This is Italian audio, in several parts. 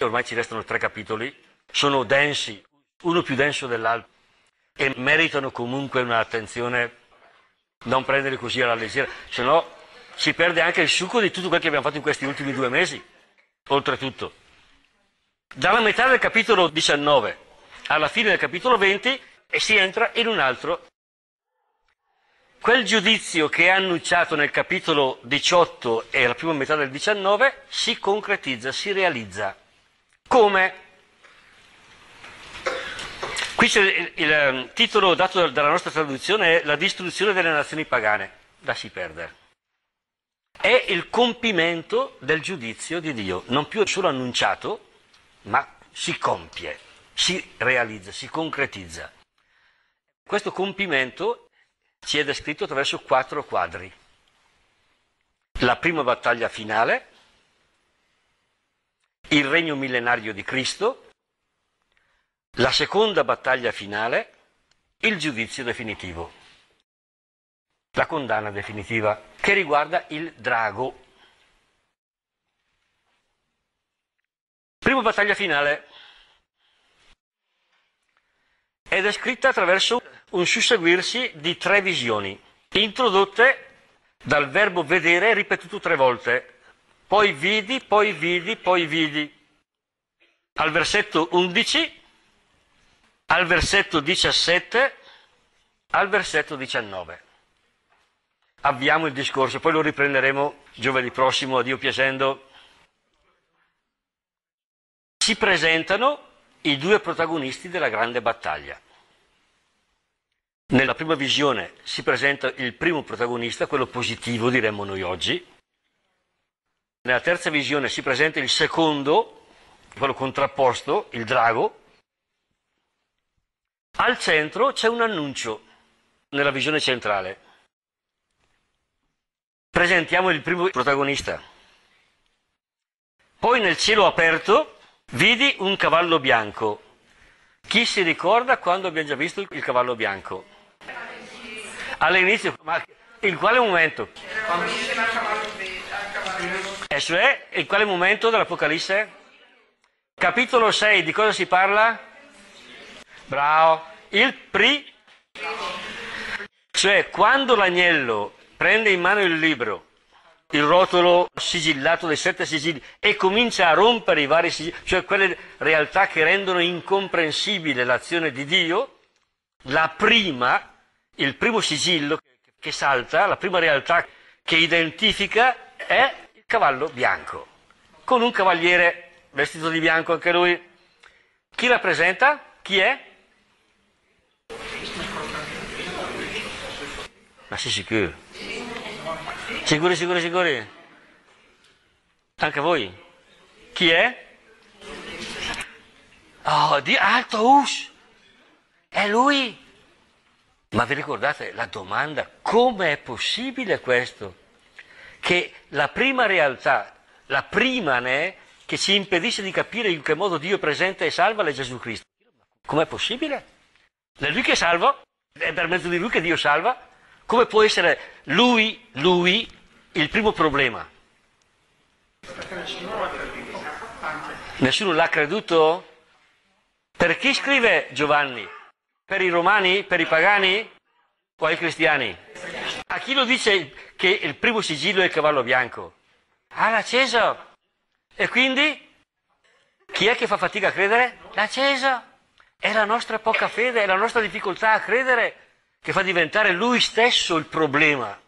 Ormai ci restano tre capitoli, sono densi, uno più denso dell'altro, e meritano comunque un'attenzione, non prendere così alla leggera, se no si perde anche il succo di tutto quello che abbiamo fatto in questi ultimi due mesi, oltretutto. Dalla metà del capitolo 19 alla fine del capitolo 20 si entra in un altro. Quel giudizio che è annunciato nel capitolo 18 e la prima metà del 19 si concretizza, si realizza. Come? Qui c'è il, il ehm, titolo dato dalla nostra traduzione è La distruzione delle nazioni pagane, lasci perdere. È il compimento del giudizio di Dio, non più solo annunciato, ma si compie, si realizza, si concretizza. Questo compimento ci è descritto attraverso quattro quadri. La prima battaglia finale, il regno millenario di Cristo, la seconda battaglia finale, il giudizio definitivo, la condanna definitiva che riguarda il drago. Prima battaglia finale è descritta attraverso un susseguirsi di tre visioni, introdotte dal verbo vedere ripetuto tre volte, poi vidi, poi vidi, poi vidi. Al versetto 11, al versetto 17, al versetto 19. Abbiamo il discorso, poi lo riprenderemo giovedì prossimo, a Dio piacendo. Si presentano i due protagonisti della grande battaglia. Nella prima visione si presenta il primo protagonista, quello positivo diremmo noi oggi, nella terza visione si presenta il secondo, quello contrapposto, il drago. Al centro c'è un annuncio, nella visione centrale. Presentiamo il primo protagonista. Poi nel cielo aperto vidi un cavallo bianco. Chi si ricorda quando abbiamo già visto il cavallo bianco? All'inizio, ma in quale momento? Quando si diceva e eh, cioè, in quale momento dell'Apocalisse? Capitolo 6, di cosa si parla? Bravo. Il pri... Cioè, quando l'agnello prende in mano il libro, il rotolo sigillato dei sette sigilli, e comincia a rompere i vari sigilli, cioè quelle realtà che rendono incomprensibile l'azione di Dio, la prima, il primo sigillo che salta, la prima realtà che identifica è cavallo bianco, con un cavaliere vestito di bianco anche lui. Chi rappresenta? Chi è? Ma sei sicuro? Sicuri, sicuri, sicuri? Anche voi? Chi è? Oh, di alto us! È lui! Ma vi ricordate la domanda? Come è possibile questo? che la prima realtà, la prima ne è, che ci impedisce di capire in che modo Dio è presente e salva è Gesù Cristo. Com'è possibile? È lui che salva, è per mezzo di lui che Dio salva. Come può essere lui, lui, il primo problema? Nessuno l'ha creduto? Per chi scrive Giovanni? Per i romani? Per i pagani? O ai cristiani? A chi lo dice che il primo sigillo è il cavallo bianco. Ah, l'acceso! E quindi chi è che fa fatica a credere? L'acceso! È la nostra poca fede, è la nostra difficoltà a credere che fa diventare lui stesso il problema.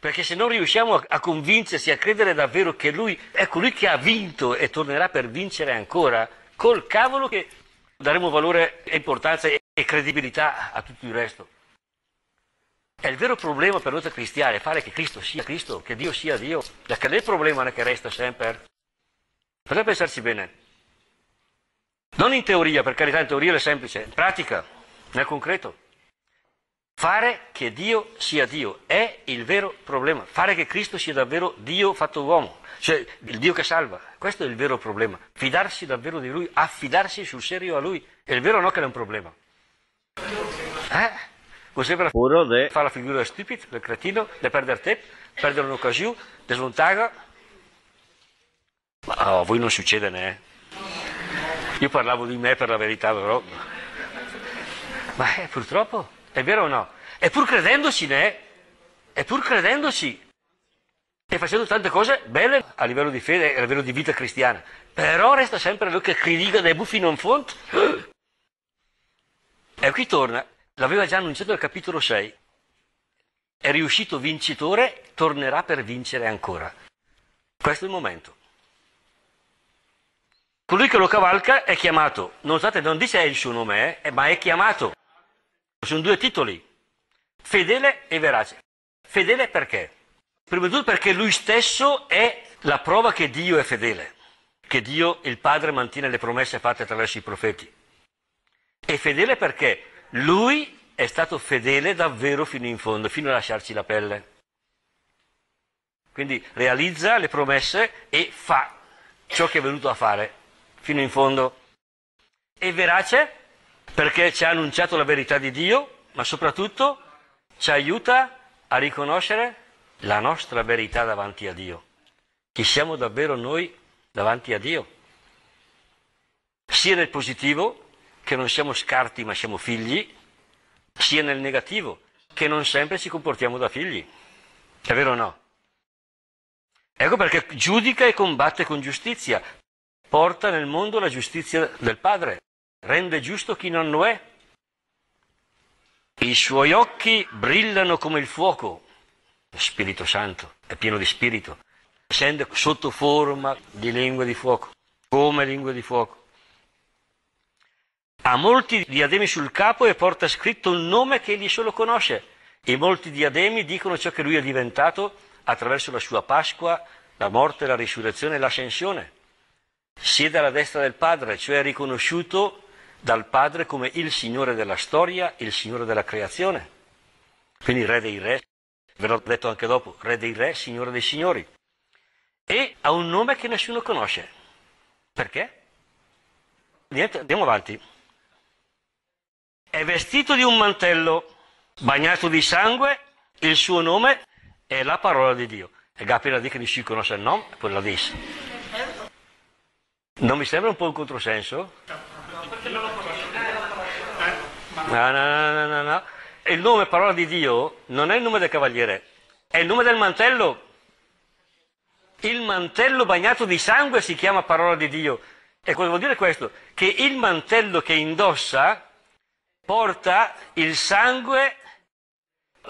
Perché se non riusciamo a convincersi, a credere davvero che lui è colui ecco, che ha vinto e tornerà per vincere ancora, col cavolo che daremo valore e importanza e credibilità a tutto il resto. È il vero problema per noi cristiani, fare che Cristo sia Cristo, che Dio sia Dio, perché lì il problema che resta sempre. Potete pensarci bene. Non in teoria, per carità, in teoria è semplice, in pratica, nel concreto. Fare che Dio sia Dio è il vero problema. Fare che Cristo sia davvero Dio fatto uomo, cioè il Dio che salva. Questo è il vero problema. Fidarsi davvero di Lui, affidarsi sul serio a Lui, è il vero no che è un problema. Eh? Озебра Уро да fare la figura del stupid, del cretino, di perdere tempo, perdere un'occasione, di desmontare. Ma oh, a voi non succede, né? Eh. Io parlavo di me per la verità, però. Ma è eh, purtroppo, è vero o no? E pur credendoci, né? Eh, e pur credendoci e facendo tante cose belle a livello di fede e a livello di vita cristiana, però resta sempre lui che critica dei buffi non font. E qui torna l'aveva già annunciato nel capitolo 6. È riuscito vincitore, tornerà per vincere ancora. Questo è il momento. Colui che lo cavalca è chiamato, notate non dice il suo nome, eh, eh, ma è chiamato. Sono due titoli, fedele e verace. Fedele perché? Prima di tutto perché lui stesso è la prova che Dio è fedele, che Dio il Padre mantiene le promesse fatte attraverso i profeti. E fedele perché lui è stato fedele davvero fino in fondo, fino a lasciarci la pelle. Quindi realizza le promesse e fa ciò che è venuto a fare, fino in fondo. È verace perché ci ha annunciato la verità di Dio, ma soprattutto ci aiuta a riconoscere la nostra verità davanti a Dio. Chi siamo davvero noi davanti a Dio? Sia nel positivo che non siamo scarti ma siamo figli, sia nel negativo, che non sempre ci comportiamo da figli. È vero o no? Ecco perché giudica e combatte con giustizia, porta nel mondo la giustizia del Padre, rende giusto chi non lo è. I suoi occhi brillano come il fuoco, lo Spirito Santo è pieno di spirito, scende sotto forma di lingue di fuoco, come lingue di fuoco. Ha molti diademi sul capo e porta scritto un nome che egli solo conosce. E molti diademi dicono ciò che lui è diventato attraverso la sua Pasqua, la morte, la risurrezione e l'ascensione. Siede alla destra del Padre, cioè è riconosciuto dal Padre come il Signore della storia, il Signore della creazione. Quindi Re dei Re, ve l'ho detto anche dopo, Re dei Re, Signore dei Signori. E ha un nome che nessuno conosce. Perché? Niente, andiamo avanti. È vestito di un mantello bagnato di sangue, il suo nome è la parola di Dio. E Gapira dice che di sicuro se no, e poi la disse. Non mi sembra un po' un controsenso? No, no, no, no, no. Il nome parola di Dio non è il nome del cavaliere, è il nome del mantello. Il mantello bagnato di sangue si chiama parola di Dio. E cosa vuol dire questo? Che il mantello che indossa porta il sangue,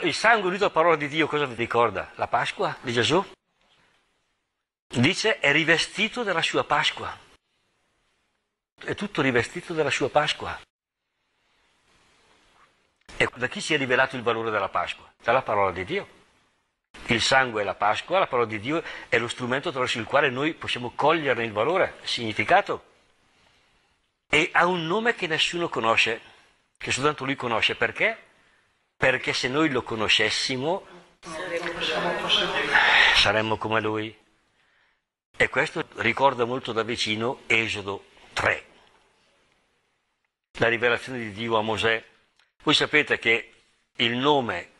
il sangue unito alla parola di Dio, cosa vi ricorda? La Pasqua di Gesù? Dice è rivestito della sua Pasqua. È tutto rivestito della sua Pasqua. E da chi si è rivelato il valore della Pasqua? Dalla parola di Dio. Il sangue è la Pasqua, la parola di Dio è lo strumento attraverso il quale noi possiamo coglierne il valore, il significato. E ha un nome che nessuno conosce, che soltanto lui conosce. Perché? Perché se noi lo conoscessimo saremmo come lui. E questo ricorda molto da vicino Esodo 3, la rivelazione di Dio a Mosè. Voi sapete che il nome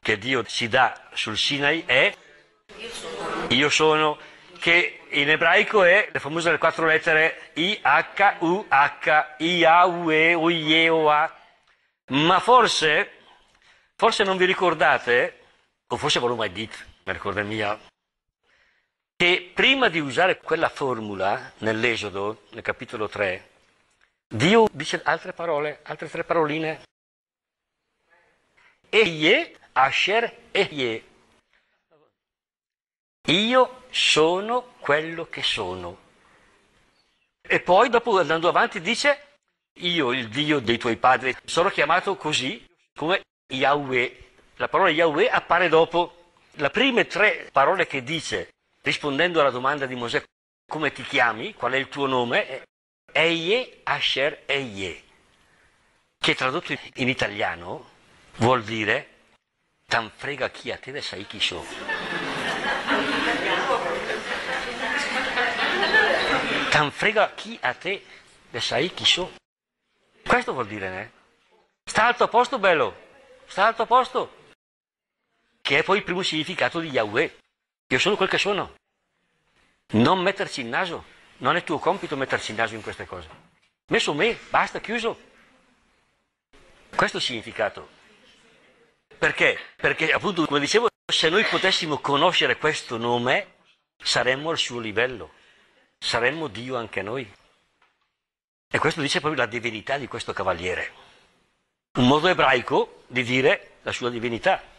che Dio si dà sul Sinai è Io sono, che in ebraico è la famosa le quattro lettere I, H, U, H, I, A, U, E, O, I, E, O, A. Ma forse, forse non vi ricordate, o forse ve lo mai dite, mi ricorda mia, che prima di usare quella formula nell'Esodo, nel capitolo 3, Dio dice altre parole, altre tre paroline. Eie, Asher, Eie. Io sono quello che sono. E poi, dopo andando avanti, dice io il Dio dei tuoi padri, sono chiamato così come Yahweh. La parola Yahweh appare dopo le prime tre parole che dice, rispondendo alla domanda di Mosè, come ti chiami, qual è il tuo nome, Eie Asher Eie, che tradotto in italiano vuol dire tan frega chi a te ne sai chi sono. Tan frega chi a te ne sai chi sono. Questo vuol dire, né? Sta al tuo posto, bello, sta al tuo posto, che è poi il primo significato di Yahweh. Io sono quel che sono. Non metterci il naso, non è tuo compito metterci il naso in queste cose. Messo me, basta, chiuso. Questo è il significato. Perché? Perché appunto, come dicevo, se noi potessimo conoscere questo nome, saremmo al suo livello, saremmo Dio anche noi. E questo dice proprio la divinità di questo cavaliere. Un modo ebraico di dire la sua divinità.